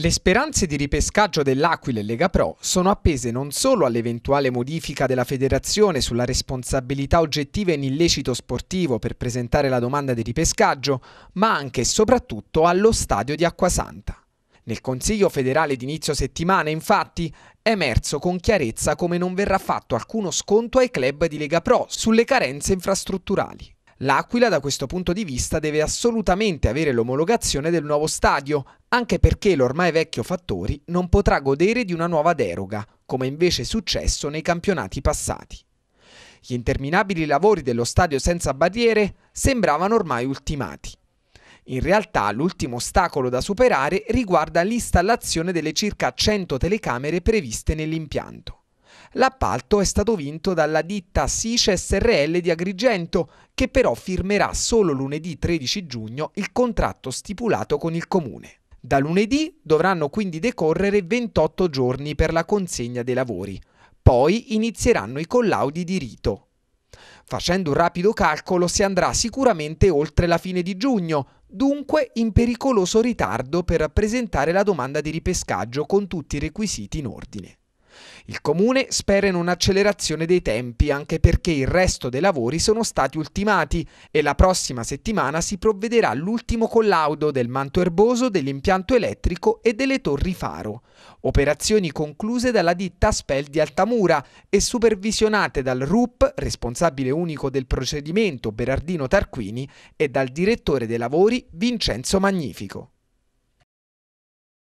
Le speranze di ripescaggio dell'Aquila e Lega Pro sono appese non solo all'eventuale modifica della federazione sulla responsabilità oggettiva in illecito sportivo per presentare la domanda di ripescaggio, ma anche e soprattutto allo stadio di Acquasanta. Nel Consiglio federale di inizio settimana, infatti, è emerso con chiarezza come non verrà fatto alcuno sconto ai club di Lega Pro sulle carenze infrastrutturali. L'Aquila da questo punto di vista deve assolutamente avere l'omologazione del nuovo stadio, anche perché l'ormai vecchio Fattori non potrà godere di una nuova deroga, come invece è successo nei campionati passati. Gli interminabili lavori dello stadio senza barriere sembravano ormai ultimati. In realtà l'ultimo ostacolo da superare riguarda l'installazione delle circa 100 telecamere previste nell'impianto. L'appalto è stato vinto dalla ditta Sice SRL di Agrigento, che però firmerà solo lunedì 13 giugno il contratto stipulato con il comune. Da lunedì dovranno quindi decorrere 28 giorni per la consegna dei lavori. Poi inizieranno i collaudi di rito. Facendo un rapido calcolo si andrà sicuramente oltre la fine di giugno, dunque in pericoloso ritardo per presentare la domanda di ripescaggio con tutti i requisiti in ordine. Il comune spera in un'accelerazione dei tempi anche perché il resto dei lavori sono stati ultimati e la prossima settimana si provvederà all'ultimo collaudo del manto erboso, dell'impianto elettrico e delle torri faro. Operazioni concluse dalla ditta Spell di Altamura e supervisionate dal RUP, responsabile unico del procedimento Berardino Tarquini, e dal direttore dei lavori Vincenzo Magnifico.